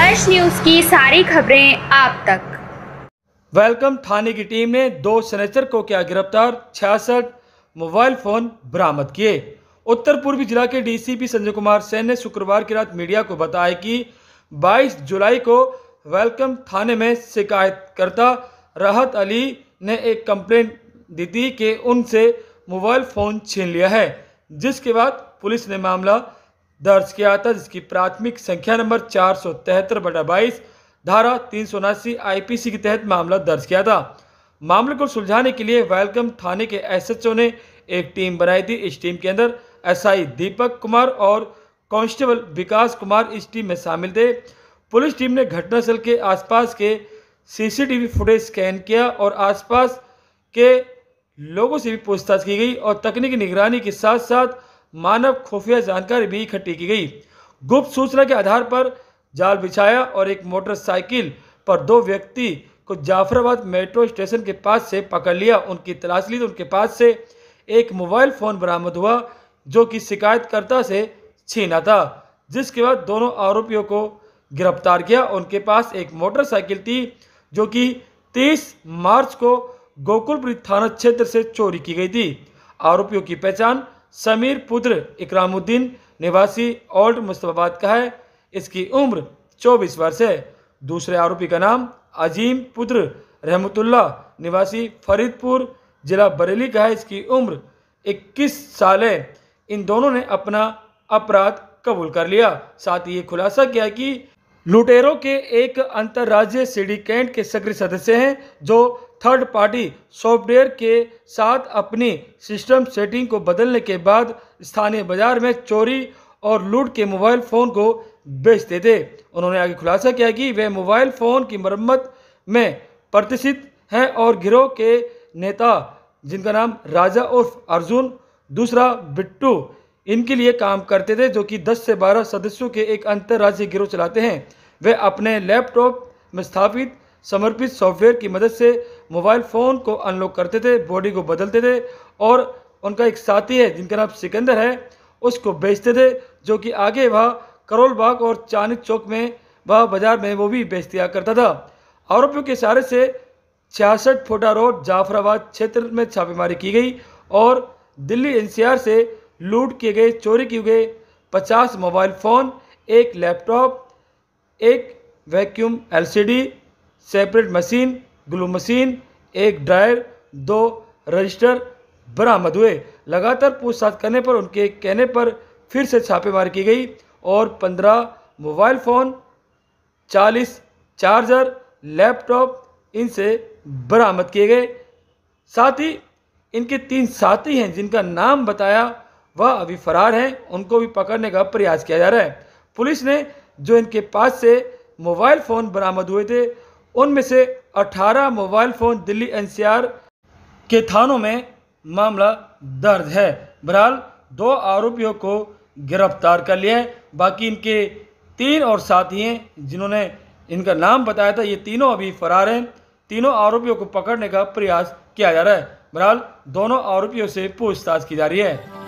अर्श न्यूज की सारी खबरें आप तक वेलकम थाने की टीम ने दो सनेचर को क्या गिरफ्तार छियासठ मोबाइल फोन बरामद किए उत्तर पूर्वी जिला के डीसीपी संजय कुमार सेन ने शुक्रवार की रात मीडिया को बताया कि 22 जुलाई को वेलकम थाने में शिकायतकर्ता राहत अली ने एक कंप्लेंट दी थी कि उनसे मोबाइल फोन छीन लिया है जिसके बाद पुलिस ने मामला दर्ज किया था जिसकी प्राथमिक संख्या नंबर चार सौ तिहत्तर बटा बाईस धारा तीन सौ उनासी सी के तहत मामला दर्ज किया था मामले को सुलझाने के लिए वेलकम थाने के एसएचओ ने एक टीम बनाई थी इस टीम के अंदर एसआई दीपक कुमार और कांस्टेबल विकास कुमार इस टीम में शामिल थे पुलिस टीम ने घटनास्थल के आसपास के सीसीटीवी फुटेज स्कैन किया और आसपास के लोगों से भी पूछताछ की गई और तकनीकी निगरानी के साथ साथ मानव खुफिया जानकारी भी इकट्ठी की गई गुप्त सूचना के आधार पर जाल बिछाया और एक मोटरसाइकिल पर दो व्यक्ति को जाफराबाद मेट्रो स्टेशन के पास से पकड़ लिया उनकी तलाश ली तो उनके पास से एक मोबाइल फ़ोन बरामद हुआ जो कि शिकायतकर्ता से छीना था जिसके बाद दोनों आरोपियों को गिरफ्तार किया उनके पास एक मोटरसाइकिल थी जो कि 30 मार्च को गोकुलपुरी थाना क्षेत्र से चोरी की गई थी आरोपियों की पहचान समीर पुत्र इकरामुद्दीन निवासी ओल्ड मुस्तफाबाद का है इसकी उम्र 24 वर्ष है दूसरे आरोपी का नाम अजीम पुत्र रहमतुल्ला निवासी फरीदपुर जिला बरेली का है इसकी उम्र 21 साल है इन दोनों ने अपना अपराध कबूल कर लिया साथ ही ये खुलासा किया कि लुटेरों के एक अंतर्राज्यीय सिंडिकेट के सक्रिय सदस्य हैं जो थर्ड पार्टी सॉफ्टवेयर के साथ अपनी सिस्टम सेटिंग को बदलने के बाद स्थानीय बाजार में चोरी और लूट के मोबाइल फ़ोन को बेचते थे उन्होंने आगे खुलासा किया कि वे मोबाइल फ़ोन की मरम्मत में प्रतिष्ठित हैं और गिरोह के नेता जिनका नाम राजा उर्फ अर्जुन दूसरा बिट्टू इनके लिए काम करते थे जो कि 10 से 12 सदस्यों के एक अंतर्राज्यीय गिरोह चलाते हैं वे अपने लैपटॉप में स्थापित समर्पित सॉफ्टवेयर की मदद से मोबाइल फ़ोन को अनलॉक करते थे बॉडी को बदलते थे और उनका एक साथी है जिनका नाम सिकंदर है उसको बेचते थे जो कि आगे वह करोल बाग और चांद चौक में वह बाज़ार में वो भी बेच दिया करता था आरोपियों के इशारे से छियासठ फोटा रोड जाफराबाद क्षेत्र में छापेमारी की गई और दिल्ली एनसीआर से लूट किए गए चोरी किए गए पचास मोबाइल फ़ोन एक लैपटॉप एक vacuum LCD separate machine glue machine एक ड्रायर दो रजिस्टर बरामद हुए लगातार पूछताछ करने पर उनके कहने पर फिर से छापेमारी की गई और पंद्रह मोबाइल फ़ोन चालीस चार्जर लैपटॉप इनसे बरामद किए गए साथ ही इनके तीन साथी हैं जिनका नाम बताया वह अभी फरार हैं उनको भी पकड़ने का प्रयास किया जा रहा है पुलिस ने जो इनके पास से मोबाइल फ़ोन बरामद हुए थे उनमें से 18 मोबाइल फ़ोन दिल्ली एनसीआर के थानों में मामला दर्ज है बहरहाल दो आरोपियों को गिरफ्तार कर लिया है बाकी इनके तीन और साथी हैं जिन्होंने इनका नाम बताया था ये तीनों अभी फरार हैं तीनों आरोपियों को पकड़ने का प्रयास किया जा रहा है बहरहाल दोनों आरोपियों से पूछताछ की जा रही है